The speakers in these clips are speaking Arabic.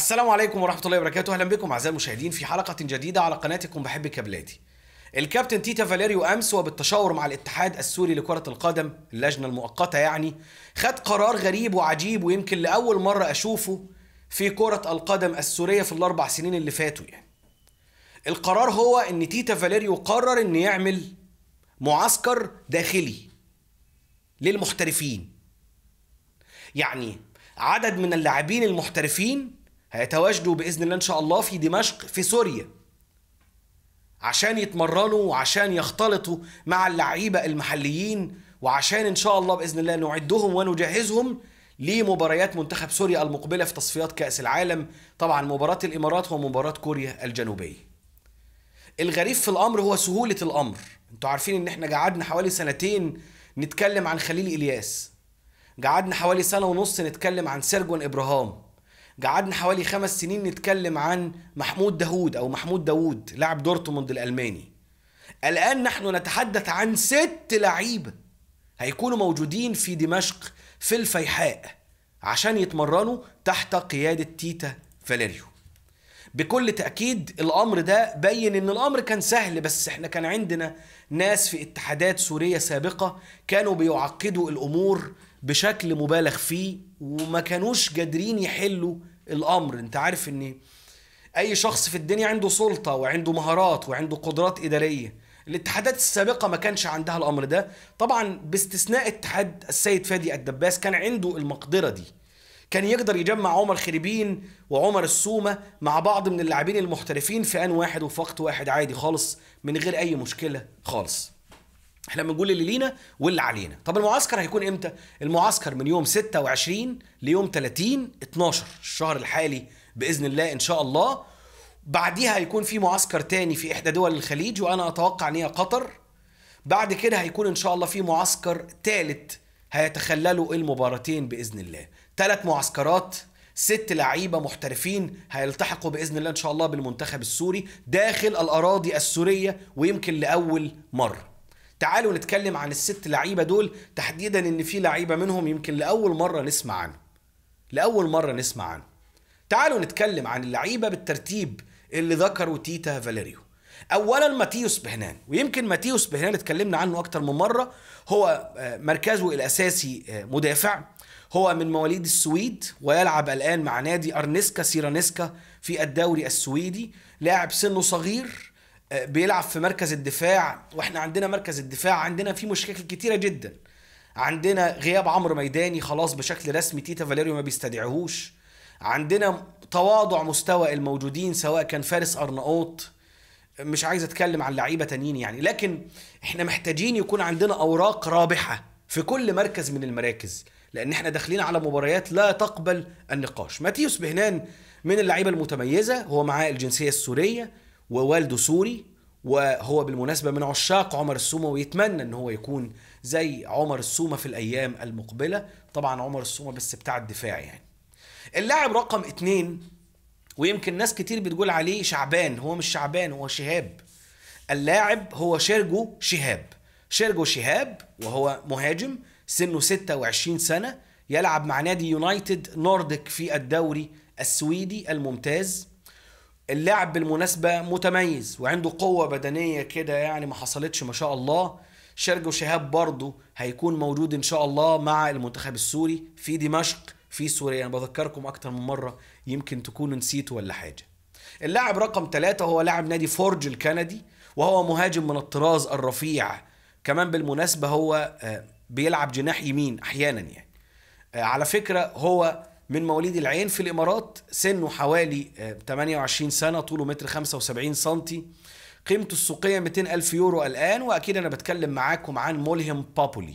السلام عليكم ورحمة الله وبركاته أهلا بكم أعزائي المشاهدين في حلقة جديدة على قناتكم بحبك يا بلادي الكابتن تيتا فاليريو أمس وبالتشاور مع الاتحاد السوري لكرة القدم اللجنة المؤقتة يعني خد قرار غريب وعجيب ويمكن لأول مرة أشوفه في كرة القدم السورية في الأربع سنين اللي فاتوا يعني القرار هو إن تيتا فاليريو قرر إن يعمل معسكر داخلي للمحترفين يعني عدد من اللاعبين المحترفين هيتواجدوا باذن الله ان شاء الله في دمشق في سوريا عشان يتمرنوا وعشان يختلطوا مع اللعيبه المحليين وعشان ان شاء الله باذن الله نعدهم ونجهزهم لمباريات منتخب سوريا المقبله في تصفيات كاس العالم طبعا مباراه الامارات ومباراه كوريا الجنوبيه الغريب في الامر هو سهوله الامر انتوا عارفين ان احنا قعدنا حوالي سنتين نتكلم عن خليل الياس قعدنا حوالي سنه ونص نتكلم عن سيرجون ابراهام قعدنا حوالي خمس سنين نتكلم عن محمود داوود او محمود داوود لاعب دورتموند الالماني الان نحن نتحدث عن ست لعيبه هيكونوا موجودين في دمشق في الفيحاء عشان يتمرنوا تحت قياده تيتا فاليريو بكل تاكيد الامر ده بين ان الامر كان سهل بس احنا كان عندنا ناس في اتحادات سوريه سابقه كانوا بيعقدوا الامور بشكل مبالغ فيه وما كانوش قادرين يحلوا الامر انت عارف ان اي شخص في الدنيا عنده سلطه وعنده مهارات وعنده قدرات اداريه الاتحادات السابقه ما كانش عندها الامر ده طبعا باستثناء اتحاد السيد فادي الدباس كان عنده المقدره دي كان يقدر يجمع عمر خريبين وعمر السومه مع بعض من اللاعبين المحترفين في ان واحد وفي وقت واحد عادي خالص من غير اي مشكله خالص احنا بنقول اللي لينا واللي علينا طب المعسكر هيكون امتى المعسكر من يوم 26 ليوم 30 12 الشهر الحالي باذن الله ان شاء الله بعديها هيكون في معسكر تاني في احدى دول الخليج وانا اتوقع ان هي قطر بعد كده هيكون ان شاء الله في معسكر ثالث هيتخللوا المباراتين باذن الله ثلاث معسكرات ست لعيبه محترفين هيلتحقوا باذن الله ان شاء الله بالمنتخب السوري داخل الاراضي السوريه ويمكن لاول مره تعالوا نتكلم عن الست لعيبه دول تحديدا ان في لعيبه منهم يمكن لاول مره نسمع عنه لاول مره نسمع عنه تعالوا نتكلم عن اللعيبه بالترتيب اللي ذكروا تيتا فاليريو اولا ماتيوس بهنان ويمكن ماتيوس بهنان اتكلمنا عنه اكتر من مره هو آه، مركزه الاساسي آه، مدافع هو من مواليد السويد ويلعب الان مع نادي ارنسكا سيرانسكا في الدوري السويدي لاعب سنه صغير بيلعب في مركز الدفاع واحنا عندنا مركز الدفاع عندنا فيه مشاكل كتيره جدا عندنا غياب عمرو ميداني خلاص بشكل رسمي تيتا فاليريو ما بيستدعيهوش عندنا تواضع مستوى الموجودين سواء كان فارس ارناؤوط مش عايز اتكلم عن لعيبه تانيين يعني لكن احنا محتاجين يكون عندنا اوراق رابحه في كل مركز من المراكز لان احنا داخلين على مباريات لا تقبل النقاش ماتيوس بهنان من اللعيبه المتميزه هو معاه الجنسيه السوريه ووالده سوري وهو بالمناسبة من عشاق عمر السومة ويتمنى ان هو يكون زي عمر السومة في الايام المقبلة طبعا عمر السومة بس بتاع الدفاع يعني اللاعب رقم اتنين ويمكن ناس كتير بتقول عليه شعبان هو مش شعبان هو شهاب اللاعب هو شيرجو شهاب شيرجو شهاب وهو مهاجم سنه 26 سنة يلعب مع نادي يونايتد نوردك في الدوري السويدي الممتاز اللاعب بالمناسبه متميز وعنده قوه بدنيه كده يعني ما حصلتش ما شاء الله شرجو شهاب برضه هيكون موجود ان شاء الله مع المنتخب السوري في دمشق في سوريا انا بذكركم اكتر من مره يمكن تكونوا نسيتوا ولا حاجه اللاعب رقم ثلاثة هو لاعب نادي فورج الكندي وهو مهاجم من الطراز الرفيع كمان بالمناسبة هو آه، بيلعب جناح يمين أحيانا يعني آه، على فكرة هو من مواليد العين في الامارات سنه حوالي 28 آه، سنه طوله متر 75 سنتي قيمته السوقيه 200 الف يورو الان واكيد انا بتكلم معاكم عن ملهم بابولي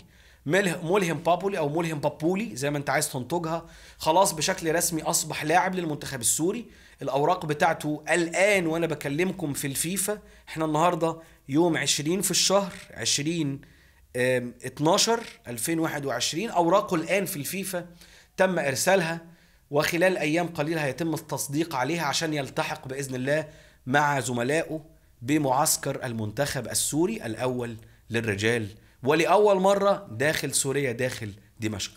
ملهم بابولي او ملهم بابولي زي ما انت عايز تنطقها خلاص بشكل رسمي اصبح لاعب للمنتخب السوري الاوراق بتاعته الان وانا بكلمكم في الفيفا احنا النهارده يوم 20 في الشهر 20 12 2021 اوراقه الان في الفيفا تم إرسالها وخلال أيام قليلة هيتم التصديق عليها عشان يلتحق بإذن الله مع زملائه بمعسكر المنتخب السوري الأول للرجال ولأول مرة داخل سوريا داخل دمشق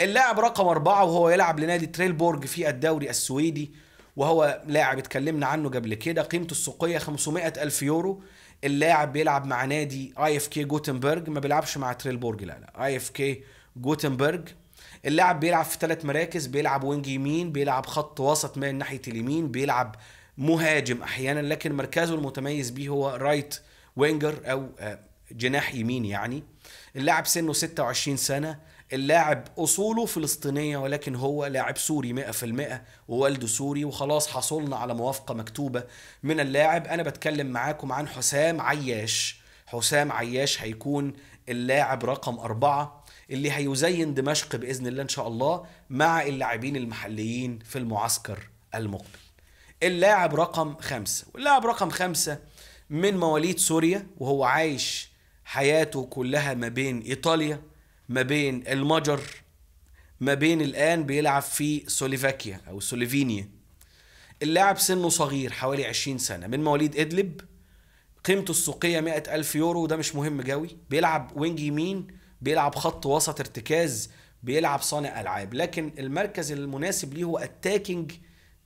اللاعب رقم أربعة وهو يلعب لنادي تريلبورج في الدوري السويدي وهو لاعب اتكلمنا عنه قبل كده قيمته السوقية 500 ألف يورو اللاعب بيلعب مع نادي اي اف كي جوتنبرج ما بيلعبش مع تريلبورج لا لا اي اف كي جوتنبرج اللاعب بيلعب في ثلاث مراكز بيلعب وينج يمين بيلعب خط وسط من ناحيه اليمين بيلعب مهاجم احيانا لكن مركزه المتميز بيه هو رايت وينجر او آه، جناح يمين يعني اللاعب سنه 26 سنه اللاعب اصوله فلسطينيه ولكن هو لاعب سوري 100% ووالده سوري وخلاص حصلنا على موافقه مكتوبه من اللاعب انا بتكلم معاكم عن حسام عياش حسام عياش هيكون اللاعب رقم أربعة اللي هيزين دمشق باذن الله ان شاء الله مع اللاعبين المحليين في المعسكر المقبل. اللاعب رقم خمسة واللاعب رقم خمسة من مواليد سوريا وهو عايش حياته كلها ما بين إيطاليا ما بين المجر ما بين الآن بيلعب في سوليفاكيا أو سوليفينيا. اللاعب سنه صغير حوالي 20 سنة من مواليد إدلب قيمته السوقية 100 ألف يورو وده مش مهم جوي بيلعب وينج يمين بيلعب خط وسط ارتكاز بيلعب صانع العاب لكن المركز المناسب ليه هو اتاكينج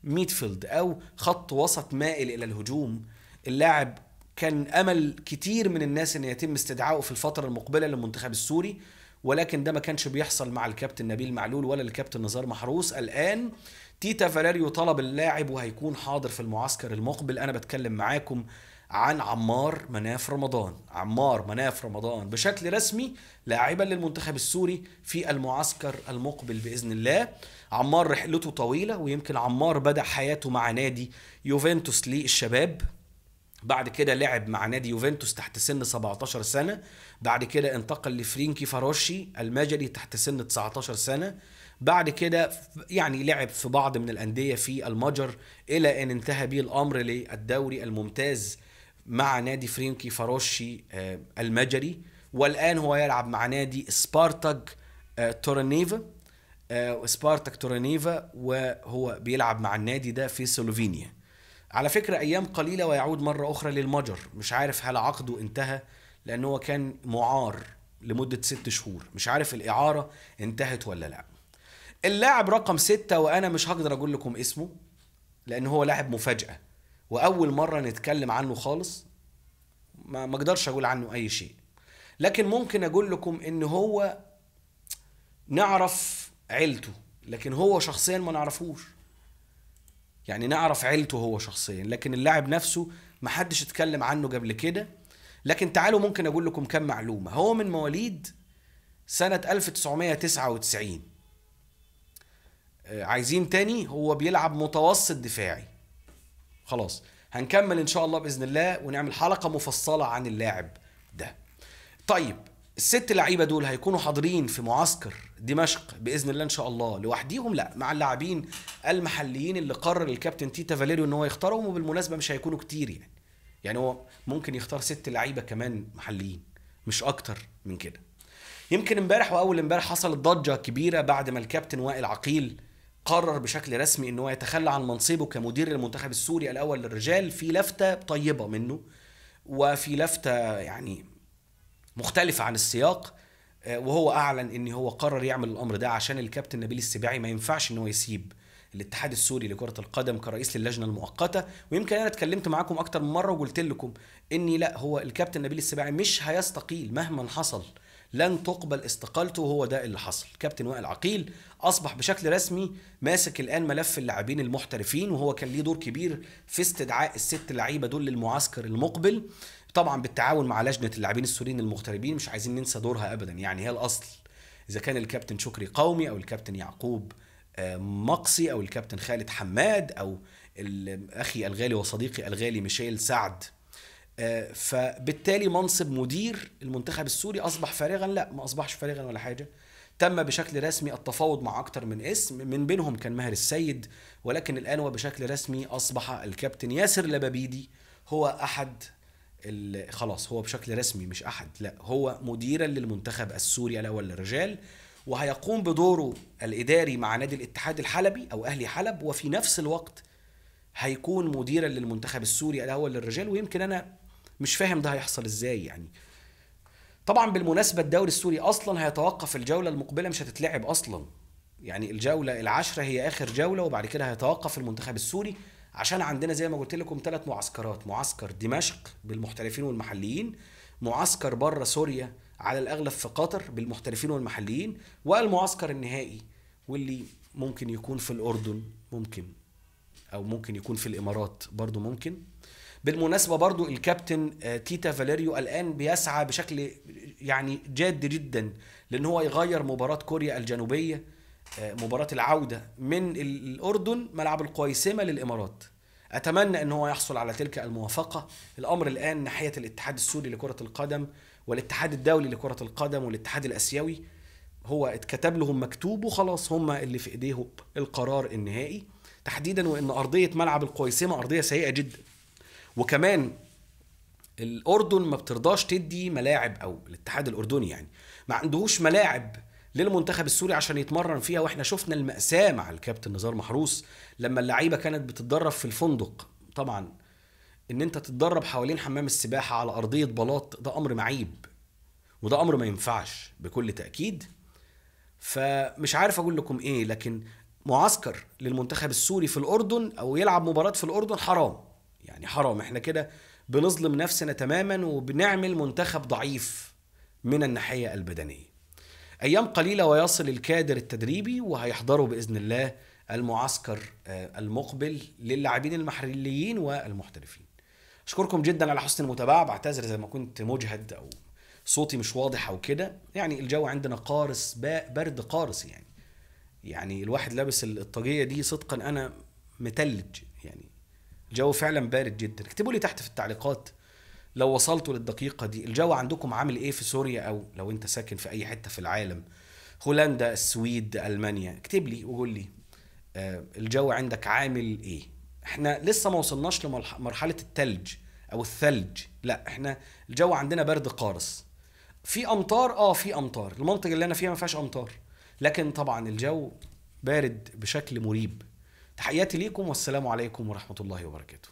ميدفيلد او خط وسط مائل الى الهجوم اللاعب كان امل كتير من الناس ان يتم استدعائه في الفتره المقبله للمنتخب السوري ولكن ده ما كانش بيحصل مع الكابتن نبيل معلول ولا الكابتن نزار محروس الان تيتا فاليريو طلب اللاعب وهيكون حاضر في المعسكر المقبل انا بتكلم معاكم عن عمار مناف رمضان عمار مناف رمضان بشكل رسمي لاعبا للمنتخب السوري في المعسكر المقبل باذن الله عمار رحلته طويله ويمكن عمار بدا حياته مع نادي يوفنتوس للشباب بعد كده لعب مع نادي يوفنتوس تحت سن 17 سنه بعد كده انتقل لفرينكي فاروشي المجري تحت سن 19 سنه بعد كده يعني لعب في بعض من الانديه في المجر الى ان انتهى به الامر للدوري الممتاز مع نادي فرينكي فاروشي آه، المجري والان هو يلعب مع نادي سبارتاج آه، تورنيفا آه، سبارتاك تورنيفا وهو بيلعب مع النادي ده في سلوفينيا على فكرة أيام قليلة ويعود مرة أخرى للمجر مش عارف هل عقده انتهى لأن هو كان معار لمدة ست شهور مش عارف الإعارة انتهت ولا لا اللاعب رقم ستة وأنا مش هقدر أقول لكم اسمه لأن هو لاعب مفاجأة واول مره نتكلم عنه خالص ما مقدرش اقول عنه اي شيء لكن ممكن اقول لكم ان هو نعرف عيلته لكن هو شخصيا ما نعرفوش يعني نعرف عيلته هو شخصيا لكن اللاعب نفسه ما حدش اتكلم عنه قبل كده لكن تعالوا ممكن اقول لكم كم معلومه هو من مواليد سنه 1999 آه، عايزين تاني هو بيلعب متوسط دفاعي خلاص هنكمل ان شاء الله باذن الله ونعمل حلقه مفصله عن اللاعب ده طيب الست لعيبه دول هيكونوا حاضرين في معسكر دمشق باذن الله ان شاء الله لوحديهم لا مع اللاعبين المحليين اللي قرر الكابتن تيتا فاليريو ان هو يختارهم وبالمناسبه مش هيكونوا كتير يعني يعني هو ممكن يختار ست لعيبه كمان محليين مش اكتر من كده يمكن امبارح واول امبارح حصلت ضجه كبيره بعد ما الكابتن وائل عقيل قرر بشكل رسمي ان هو يتخلى عن منصبه كمدير المنتخب السوري الاول للرجال في لفته طيبه منه وفي لفته يعني مختلفه عن السياق آه، وهو اعلن ان هو قرر يعمل الامر ده عشان الكابتن نبيل السباعي ما ينفعش ان هو يسيب الاتحاد السوري لكره القدم كرئيس للجنه المؤقته ويمكن انا اتكلمت معاكم اكتر من مره وقلت لكم اني لا هو الكابتن نبيل السباعي مش هيستقيل مهما حصل لن تقبل استقالته وهو ده اللي حصل كابتن وائل عقيل اصبح بشكل رسمي ماسك الان ملف اللاعبين المحترفين وهو كان ليه دور كبير في استدعاء الست لعيبه دول للمعسكر المقبل طبعا بالتعاون مع لجنه اللاعبين السوريين المغتربين مش عايزين ننسى دورها ابدا يعني هي الاصل اذا كان الكابتن شكري قومي او الكابتن يعقوب آه، مقصي او الكابتن خالد حماد او اخي الغالي وصديقي الغالي ميشيل سعد آه، فبالتالي منصب مدير المنتخب السوري اصبح فارغا لا ما اصبحش فارغا ولا حاجه تم بشكل رسمي التفاوض مع اكثر من اسم من بينهم كان ماهر السيد ولكن الان وبشكل رسمي اصبح الكابتن ياسر لبابيدي هو احد خلاص هو بشكل رسمي مش احد لا هو مديرا للمنتخب السوري الاول للرجال وهيقوم بدوره الاداري مع نادي الاتحاد الحلبي او اهلي حلب وفي نفس الوقت هيكون مديرا للمنتخب السوري الاول للرجال ويمكن انا مش فاهم ده هيحصل ازاي يعني طبعا بالمناسبه الدوري السوري اصلا هيتوقف الجوله المقبله مش هتتلعب اصلا يعني الجوله العشره هي اخر جوله وبعد كده هيتوقف المنتخب السوري عشان عندنا زي ما قلت لكم ثلاث معسكرات معسكر دمشق بالمحترفين والمحليين معسكر بره سوريا على الاغلب في قطر بالمحترفين والمحليين والمعسكر النهائي واللي ممكن يكون في الاردن ممكن او ممكن يكون في الامارات برضو ممكن بالمناسبه برضو الكابتن آه، تيتا فاليريو الان بيسعى بشكل يعني جاد جدا لان هو يغير مباراه كوريا الجنوبيه آه، مباراه العوده من الاردن ملعب القويسمه للامارات اتمنى ان هو يحصل على تلك الموافقه الامر الان ناحيه الاتحاد السوري لكره القدم والاتحاد الدولي لكره القدم والاتحاد الاسيوي هو اتكتب لهم مكتوب وخلاص هم اللي في ايديهم القرار النهائي تحديدا وان ارضيه ملعب القويسمه ارضيه سيئه جدا وكمان الاردن ما بترضاش تدي ملاعب او الاتحاد الاردني يعني ما عندهوش ملاعب للمنتخب السوري عشان يتمرن فيها واحنا شفنا المأساة مع الكابتن نزار محروس لما اللعيبة كانت بتتدرب في الفندق طبعا ان انت تتدرب حوالين حمام السباحة على ارضية بلاط ده امر معيب وده امر ما ينفعش بكل تأكيد فمش عارف اقول لكم ايه لكن معسكر للمنتخب السوري في الاردن او يلعب مباراة في الاردن حرام يعني حرام احنا كده بنظلم نفسنا تماما وبنعمل منتخب ضعيف من الناحية البدنية أيام قليلة ويصل الكادر التدريبي وهيحضروا بإذن الله المعسكر آه، المقبل للاعبين المحليين والمحترفين أشكركم جدا على حسن المتابعة بعتذر زي ما كنت مجهد أو صوتي مش واضح أو كده يعني الجو عندنا قارس برد قارس يعني يعني الواحد لابس الطاجية دي صدقا أنا متلج يعني الجو فعلا بارد جدا اكتبوا لي تحت في التعليقات لو وصلتوا للدقيقه دي الجو عندكم عامل ايه في سوريا او لو انت ساكن في اي حته في العالم هولندا السويد المانيا اكتب لي وقول لي آه، الجو عندك عامل ايه احنا لسه ما وصلناش لمرحله التلج او الثلج لا احنا الجو عندنا برد قارس في امطار اه في امطار المنطقه اللي انا فيها ما فيهاش امطار لكن طبعا الجو بارد بشكل مريب تحياتي ليكم والسلام عليكم ورحمه الله وبركاته